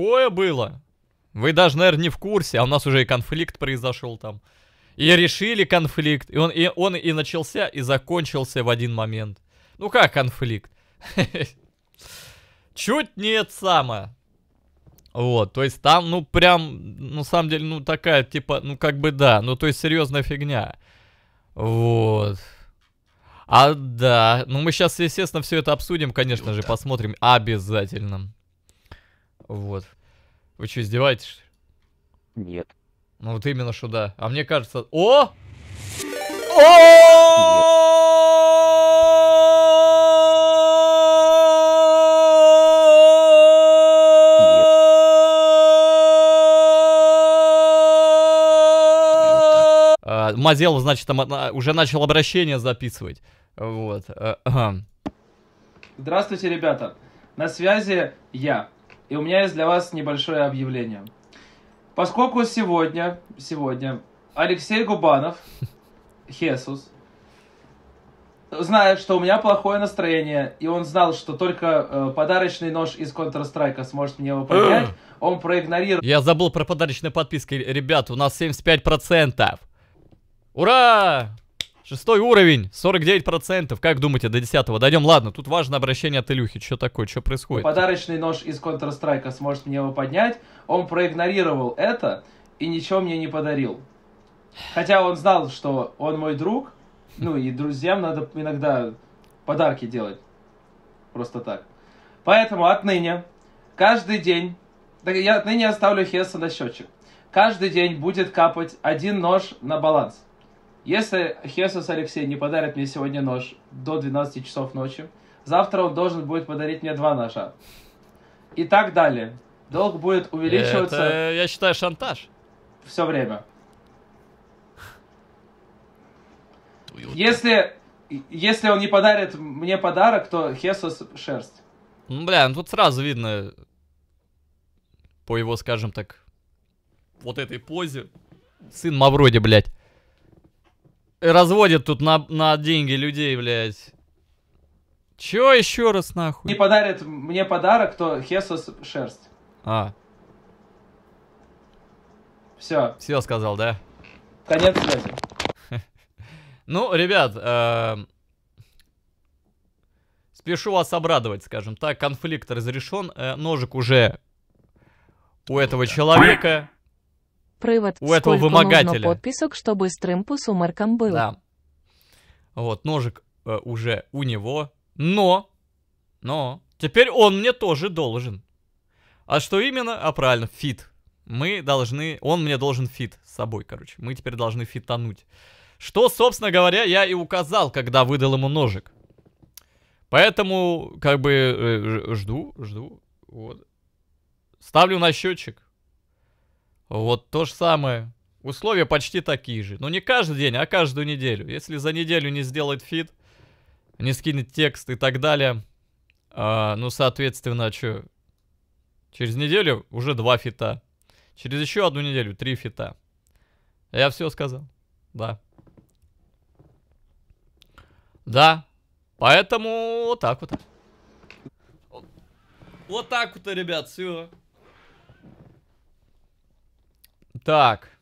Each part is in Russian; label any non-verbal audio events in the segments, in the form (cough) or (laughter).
такое было. Вы даже, наверное, не в курсе, а у нас уже и конфликт произошел там. И решили конфликт, и он и, он и начался, и закончился в один момент. Ну как конфликт? (laughs) Чуть нет самое. Вот, то есть там, ну, прям, на самом деле, ну, такая, типа, ну, как бы да, ну, то есть серьезная фигня. Вот. А, да, ну, мы сейчас, естественно, все это обсудим, конечно ну же, посмотрим обязательно. Вот. Вы что, издеваетесь? Нет. Ну вот именно что да. А мне кажется... О! О! А, Мазел, значит, там уже начал обращение записывать. Вот. Э, Здравствуйте, ребята. На связи я, и у меня есть для вас небольшое объявление. Поскольку сегодня, сегодня Алексей Губанов, (laughs) Хесус, знает, что у меня плохое настроение, и он знал, что только э, подарочный нож из Counter-Strike сможет мне его поднять, он проигнорировал... Я забыл про подарочные подписки, ребят, у нас 75%! Ура! Шестой уровень, 49%. Как думаете, до 10 дойдем? Ладно, тут важно обращение от Илюхи. Что такое, что происходит? Подарочный нож из Counter-Strike сможет мне его поднять. Он проигнорировал это и ничего мне не подарил. Хотя он знал, что он мой друг. Ну и друзьям надо иногда подарки делать. Просто так. Поэтому отныне, каждый день... Так я отныне оставлю Хеса на счетчик. Каждый день будет капать один нож на баланс. Если Хесус Алексей не подарит мне сегодня нож до 12 часов ночи, завтра он должен будет подарить мне два ножа. И так далее. Долг будет увеличиваться... Это, я считаю, шантаж. Все время. Если, если он не подарит мне подарок, то Хесус шерсть. Ну, бля, ну тут сразу видно по его, скажем так, вот этой позе. Сын Мавроди, блядь разводит тут на, на деньги людей, блядь. Чё еще раз нахуй? Не подарит мне подарок, то Хесус шерсть. А. Все. Все сказал, да? Конец связи. (laughs) Ну, ребят, эм, спешу вас обрадовать, скажем так. Конфликт разрешен. Э, ножик уже у этого человека. Привод, у этого вымогателя. нужно подписок, чтобы стрим по сумеркам был? Да. Вот, ножик э, уже у него, но, но, теперь он мне тоже должен. А что именно? А правильно, фит. Мы должны, он мне должен фит с собой, короче. Мы теперь должны фитануть. Что, собственно говоря, я и указал, когда выдал ему ножик. Поэтому, как бы, э, жду, жду. Вот. Ставлю на счетчик. Вот то же самое. Условия почти такие же. Но ну, не каждый день, а каждую неделю. Если за неделю не сделает фит, не скинет текст и так далее, а, ну, соответственно, а что? Через неделю уже два фита. Через еще одну неделю три фита. Я все сказал. Да. Да. Поэтому вот так вот. Вот так вот, ребят, все. Так.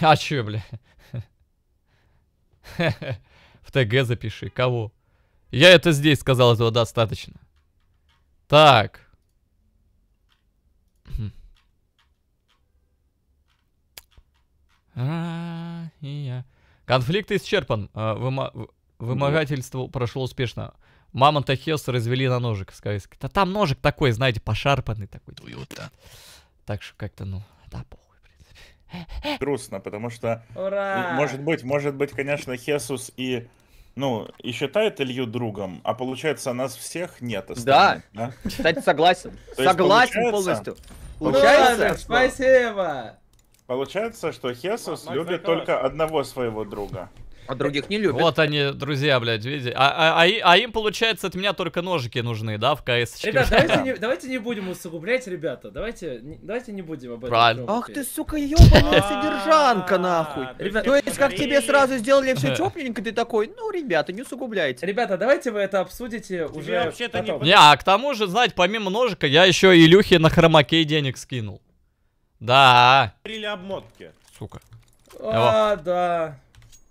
А чё, бля? (laughs) В ТГ запиши. Кого? Я это здесь сказал, этого достаточно. Так. Хм. Конфликт исчерпан. А, вымогательство прошло успешно. Мамонта Хесса развели на ножик. Сказки. Да там ножик такой, знаете, пошарпанный такой. Уютно. Так что как-то, ну, да, похуй. Грустно, потому что, Ура! может быть, может быть, конечно, Хесус и ну, и считает Илью другом, а получается нас всех нет. Да. да, кстати, согласен. (laughs) согласен полностью. Получается? спасибо. Получается, что Хесус любит только одного своего друга. А других не любят. Вот они, друзья, блядь, видите. А, а, а, а им, получается, от меня только ножики нужны, да, в КС? Ребят, (laughs) давайте не, давайте не будем усугублять, ребята. Давайте, давайте не будем об этом. Правильно. Ах ты, сука, ёбаная (laughs) содержанка, нахуй. ребята. То есть, как тебе сразу сделали все (laughs) тепленько, ты такой, ну, ребята, не усугубляйте. Ребята, давайте вы это обсудите уже вообще-то не... Не, а к тому же, знаете, помимо ножика, я еще Илюхе на хромаке денег скинул. Да. Или обмотки. Сука. А, да.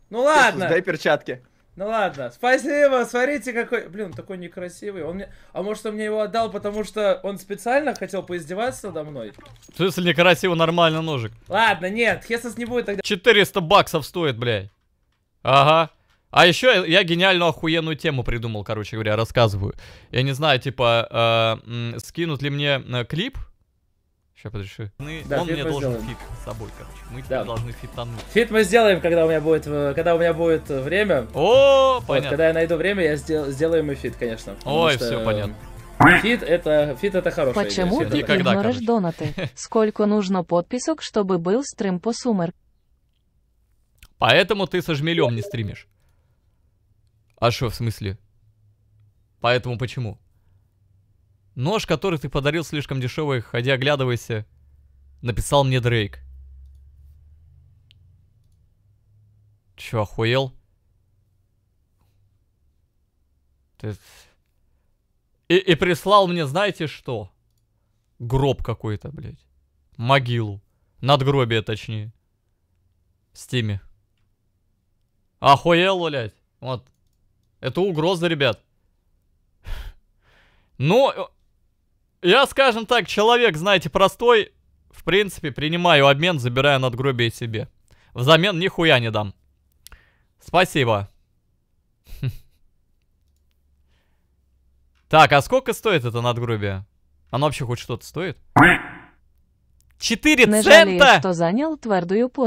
Ну ладно. Дай перчатки. Ну ладно, спасибо, смотрите какой... Блин, такой некрасивый. Он мне... А может, он мне его отдал, потому что он специально хотел поиздеваться надо мной? В смысле некрасивый, нормально ножик? Ладно, нет, Хесус не будет тогда... 400 баксов стоит, блядь. Ага. А еще я гениальную охуенную тему придумал, короче говоря, рассказываю. Я не знаю, типа, э, скинут ли мне э, клип Сейчас подреши. Да, Он мне должен сделаем. фит с собой, короче. Мы да. должны фитануть. Фит мы сделаем, когда у меня будет, э, когда у меня будет э, время. О, вот, понятно. Когда я найду время, я сдел сделаем ему фит, конечно. Ой, что... все э, понятно. Фит это, фит это хорошая Почему идея, ты Никогда, игноришь короче. донаты? (laughs) Сколько нужно подписок, чтобы был стрим по сумер? Поэтому ты со жмелем не стримишь. А что, в смысле? Поэтому почему? Нож, который ты подарил слишком дешевый, ходи оглядывайся. Написал мне Дрейк. Чё, охуел? Ты... И, и прислал мне, знаете что? Гроб какой-то, блядь. Могилу. Надгробие, точнее. В стиме. Охуел, блядь. Вот. Это угроза, ребят. Ну, я, скажем так, человек, знаете, простой. В принципе, принимаю обмен, забираю надгробие себе. Взамен нихуя не дам. Спасибо. (laughs) Так, а сколько стоит это надгробие? Оно вообще хоть что-то стоит? 4 цента! Не жалею, что занял твердую позу.